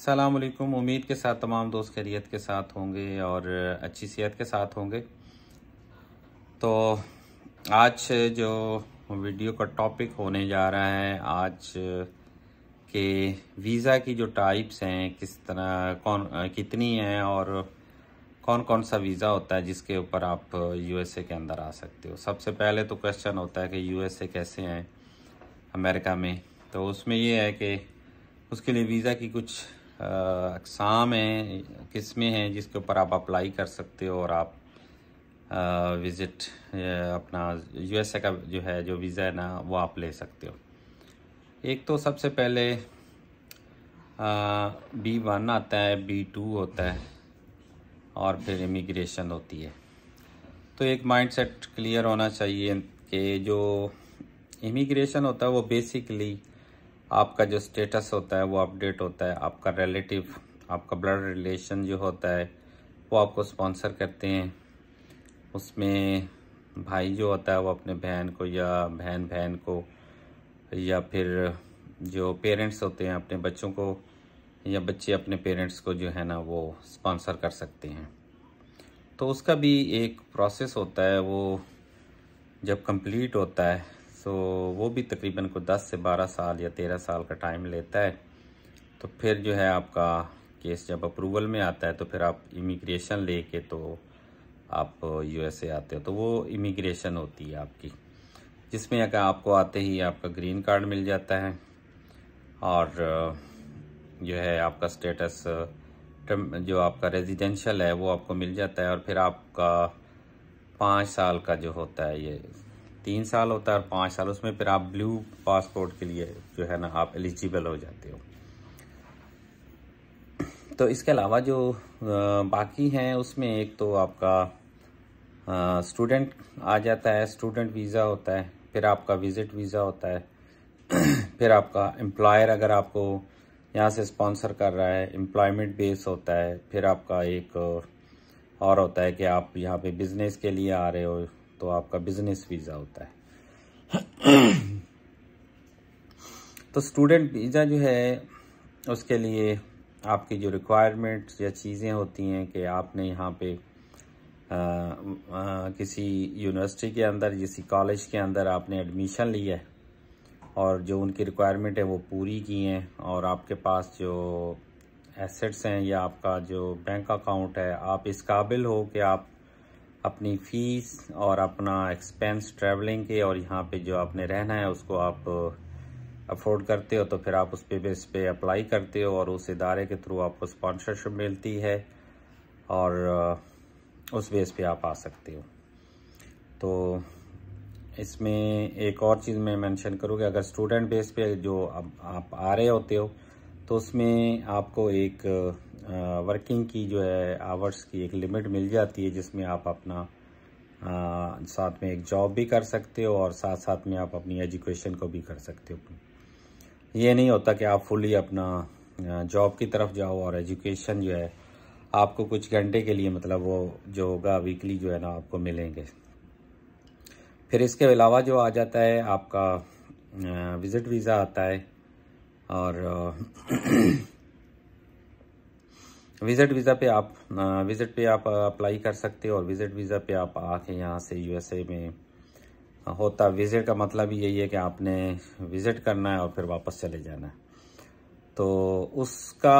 अस्सलाम उम्मीद के साथ तमाम दोस्त खैरियत के साथ होंगे और अच्छी सेहत के साथ होंगे तो आज जो वीडियो का टॉपिक होने जा रहा है आज के वीज़ा की जो टाइप्स हैं किस तरह कौन कितनी हैं और कौन कौन सा वीज़ा होता है जिसके ऊपर आप यूएसए के अंदर आ सकते हो सबसे पहले तो क्वेश्चन होता है कि यूएसए कैसे हैं अमेरिका में तो उसमें ये है कि उसके लिए वीज़ा की कुछ अकसाम हैं किस्में हैं जिसके ऊपर आप अप्लाई कर सकते हो और आप विज़िट अपना यूएसए का जो है जो वीज़ा है ना वो आप ले सकते हो एक तो सबसे पहले बी वन आता है बी टू होता है और फिर इमिग्रेशन होती है तो एक माइंडसेट क्लियर होना चाहिए कि जो इमिग्रेशन होता है वो बेसिकली आपका जो स्टेटस होता है वो अपडेट होता है आपका रिलेटिव आपका ब्लड रिलेशन जो होता है वो आपको स्पॉन्सर करते हैं उसमें भाई जो होता है वो अपने बहन को या बहन बहन को या फिर जो पेरेंट्स होते हैं अपने बच्चों को या बच्चे अपने पेरेंट्स को जो है ना वो स्पॉन्सर कर सकते हैं तो उसका भी एक प्रोसेस होता है वो जब कंप्लीट होता है सो वो भी तकरीबन को 10 से 12 साल या 13 साल का टाइम लेता है तो फिर जो है आपका केस जब अप्रूवल में आता है तो फिर आप इमिग्रेशन ले तो आप यूएसए आते हो तो वो इमिग्रेशन होती है आपकी जिसमें अगर आपको आते ही आपका ग्रीन कार्ड मिल जाता है और जो है आपका स्टेटस जो आपका रेजिडेंशल है वो आपको मिल जाता है और फिर आपका पाँच साल का जो होता है ये तीन साल होता है और पाँच साल उसमें फिर आप ब्लू पासपोर्ट के लिए जो है ना आप एलिजिबल हो जाते हो तो इसके अलावा जो बाकी हैं उसमें एक तो आपका स्टूडेंट आ जाता है स्टूडेंट वीज़ा होता है फिर आपका विज़िट वीज़ा होता है फिर आपका एम्प्लॉयर अगर आपको यहाँ से स्पॉन्सर कर रहा है एम्प्लॉयमेंट बेस होता है फिर आपका एक और होता है कि आप यहाँ पे बिज़नेस के लिए आ रहे हो तो आपका बिजनेस वीज़ा होता है तो स्टूडेंट वीज़ा जो है उसके लिए आपकी जो रिक्वायरमेंट्स या चीज़ें होती हैं कि आपने यहाँ पे आ, आ, किसी यूनिवर्सिटी के अंदर किसी कॉलेज के अंदर आपने एडमिशन लिया है और जो उनकी रिक्वायरमेंट है वो पूरी की हैं और आपके पास जो एसेट्स हैं या आपका जो बैंक अकाउंट है आप इस काबिल हो कि आप अपनी फ़ीस और अपना एक्सपेंस ट्रैवलिंग के और यहाँ पे जो आपने रहना है उसको आप अफोर्ड uh, करते हो तो फिर आप उस पे बेस पे अप्लाई करते हो और उस इदारे के थ्रू आपको स्पॉन्सरशिप मिलती है और uh, उस बेस पे आप आ सकते हो तो इसमें एक और चीज़ मैं मेंशन करूँगी अगर स्टूडेंट बेस पे जो आप, आप आ रहे होते हो तो उसमें आपको एक वर्किंग की जो है आवर्स की एक लिमिट मिल जाती है जिसमें आप अपना आ, साथ में एक जॉब भी कर सकते हो और साथ साथ में आप अपनी एजुकेशन को भी कर सकते हो ये नहीं होता कि आप फुली अपना जॉब की तरफ जाओ और एजुकेशन जो है आपको कुछ घंटे के लिए मतलब वो जो होगा वीकली जो है ना आपको मिलेंगे फिर इसके अलावा जो आ जाता है आपका विज़िट वीज़ा आता है और विजिट वीज़ा पे आप विजिट पे आप अप्लाई कर सकते हो और विजिट वीज़ा पे आप आके यहाँ से यूएसए में होता विजिट का मतलब यही है कि आपने विजिट करना है और फिर वापस चले जाना है तो उसका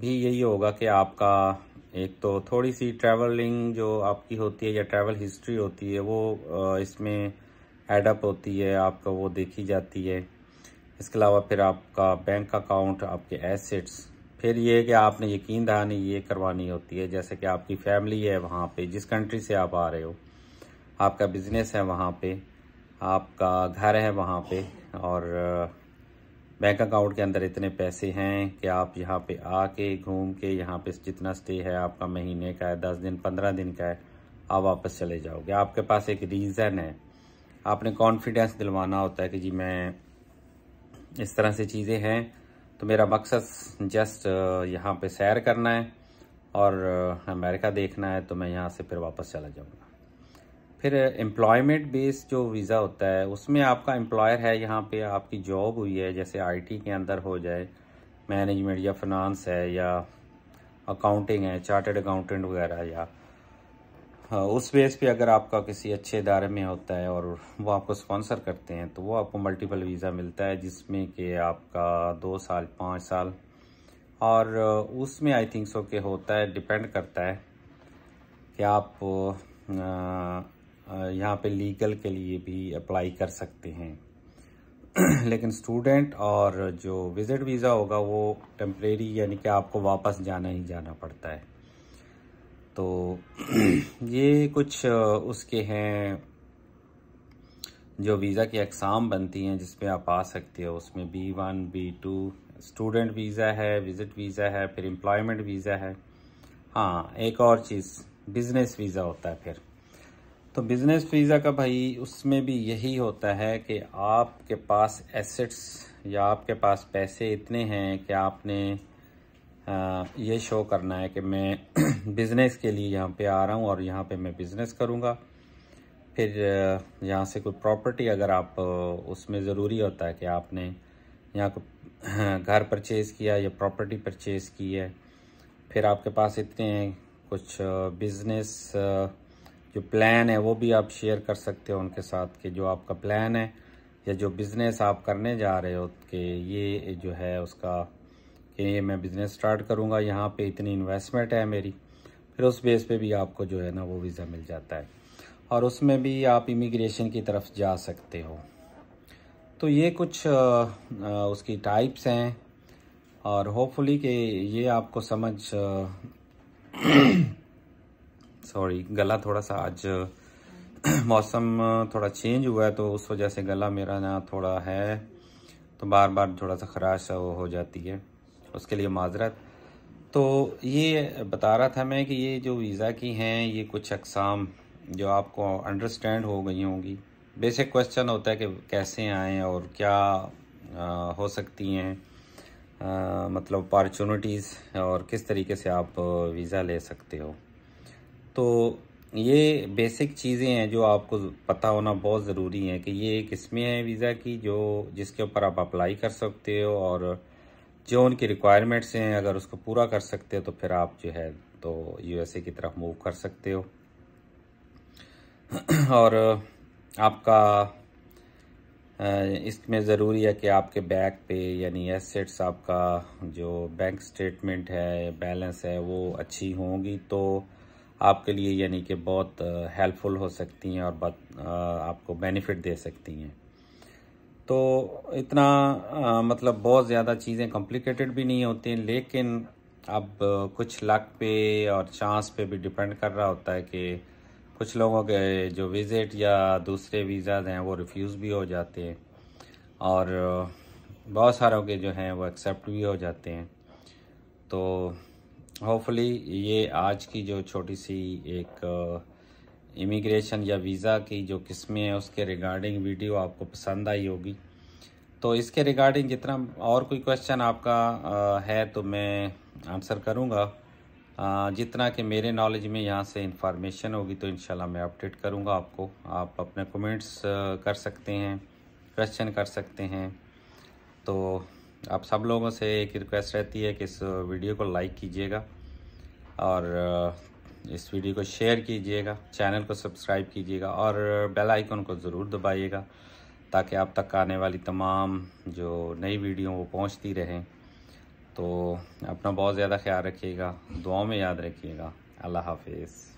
भी यही होगा कि आपका एक तो थोड़ी सी ट्रैवलिंग जो आपकी होती है या ट्रैवल हिस्ट्री होती है वो इसमें एडअप होती है आपका वो देखी जाती है इसके अलावा फिर आपका बैंक अकाउंट आपके एसेट्स फिर ये कि आपने यकीन दहानी ये करवानी होती है जैसे कि आपकी फैमिली है वहाँ पे जिस कंट्री से आप आ रहे हो आपका बिजनेस है वहाँ पे आपका घर है वहाँ पे और बैंक अकाउंट के अंदर इतने पैसे हैं कि आप यहाँ पे आके घूम के यहाँ पे जितना स्टे है आपका महीने का है दस दिन पंद्रह दिन का है आप वापस चले जाओगे आपके पास एक रीज़न है आपने कॉन्फिडेंस दिलवाना होता है कि जी मैं इस तरह से चीज़ें हैं तो मेरा मकसद जस्ट यहाँ पे सैर करना है और अमेरिका देखना है तो मैं यहाँ से फिर वापस चला जाऊँगा फिर एम्प्लॉयमेंट बेस जो वीज़ा होता है उसमें आपका एम्प्लॉयर है यहाँ पे आपकी जॉब हुई है जैसे आईटी के अंदर हो जाए मैनेजमेंट या फिनांस है या अकाउंटिंग है चार्टेड अकाउंटेंट वगैरह या हाँ, उस बेस पे अगर आपका किसी अच्छे इदारे में होता है और वो आपको स्पॉन्सर करते हैं तो वो आपको मल्टीपल वीज़ा मिलता है जिसमें कि आपका दो साल पाँच साल और उसमें आई थिंक सो के होता है डिपेंड करता है कि आप यहाँ पे लीगल के लिए भी अप्लाई कर सकते हैं लेकिन स्टूडेंट और जो विज़िट वीज़ा होगा वो टेम्परेरी यानी कि आपको वापस जाना ही जाना पड़ता है तो ये कुछ उसके हैं जो वीज़ा की अकसाम बनती हैं जिसपे आप आ सकते हो उसमें B one B two student visa है विज़िट वीज़ा है फिर एम्प्लॉयमेंट वीज़ा है हाँ एक और चीज़ बिज़नेस वीज़ा होता है फिर तो बिज़नेस वीज़ा का भाई उसमें भी यही होता है कि आपके पास एसेट्स या आपके पास पैसे इतने हैं कि आपने ये शो करना है कि मैं बिज़नेस के लिए यहाँ पे आ रहा हूँ और यहाँ पे मैं बिज़नेस करूँगा फिर यहाँ से कोई प्रॉपर्टी अगर आप उसमें ज़रूरी होता है कि आपने यहाँ को घर परचेज़ किया या प्रॉपर्टी परचेज़ की है फिर आपके पास इतने कुछ बिज़नेस जो प्लान है वो भी आप शेयर कर सकते हो उनके साथ कि जो आपका प्लान है या जो बिज़नेस आप करने जा रहे हो कि ये जो है उसका कि ये मैं बिज़नेस स्टार्ट करूँगा यहाँ पे इतनी इन्वेस्टमेंट है मेरी फिर उस बेस पे भी आपको जो है ना वो वीज़ा मिल जाता है और उसमें भी आप इमिग्रेशन की तरफ जा सकते हो तो ये कुछ आ, आ, उसकी टाइप्स हैं और होपफुली कि ये आपको समझ सॉरी गला थोड़ा सा आज मौसम थोड़ा चेंज हुआ है तो उस वजह से गला मेरा ना थोड़ा है तो बार बार थोड़ा सा खराश हो जाती है उसके लिए माजरत तो ये बता रहा था मैं कि ये जो वीज़ा की हैं ये कुछ अकसाम जो आपको अंडरस्टैंड हो गई होंगी बेसिक क्वेश्चन होता है कि कैसे आएँ और क्या आ, हो सकती हैं मतलब अपॉर्चुनिटीज़ और किस तरीके से आप वीज़ा ले सकते हो तो ये बेसिक चीज़ें हैं जो आपको पता होना बहुत ज़रूरी है कि ये एक इसमें है वीज़ा की जो जिसके ऊपर आप अप्लाई कर सकते हो और जो उनकी रिक्वायरमेंट्स हैं अगर उसको पूरा कर सकते हो तो फिर आप जो है तो यूएसए की तरफ मूव कर सकते हो और आपका इसमें ज़रूरी है कि आपके बैक पे यानी एसेट्स आपका जो बैंक स्टेटमेंट है बैलेंस है वो अच्छी होंगी तो आपके लिए यानी कि बहुत हेल्पफुल हो सकती हैं और आपको बेनिफिट दे सकती हैं तो इतना आ, मतलब बहुत ज़्यादा चीज़ें कॉम्प्लिकेटेड भी नहीं होती लेकिन अब कुछ लक पे और चांस पे भी डिपेंड कर रहा होता है कि कुछ लोगों के जो विज़िट या दूसरे वीज़ाज हैं वो रिफ्यूज़ भी हो जाते हैं और बहुत सारों के जो हैं वो एक्सेप्ट भी हो जाते हैं तो होपफुली ये आज की जो छोटी सी एक इमिग्रेशन या वीज़ा की जो किस्में हैं उसके रिगार्डिंग वीडियो आपको पसंद आई होगी तो इसके रिगार्डिंग जितना और कोई क्वेश्चन आपका है तो मैं आंसर करूँगा जितना कि मेरे नॉलेज में यहाँ से इंफॉर्मेशन होगी तो इन मैं अपडेट करूँगा आपको आप अपने कमेंट्स कर सकते हैं क्वेश्चन कर सकते हैं तो आप सब लोगों से एक रिक्वेस्ट रहती है कि इस वीडियो को लाइक कीजिएगा और इस वीडियो को शेयर कीजिएगा चैनल को सब्सक्राइब कीजिएगा और बेल आइकन को ज़रूर दबाइएगा ताकि आप तक आने वाली तमाम जो नई वीडियो वो पहुंचती रहें तो अपना बहुत ज़्यादा ख्याल रखिएगा दुआओं में याद रखिएगा अल्लाह हाफिज़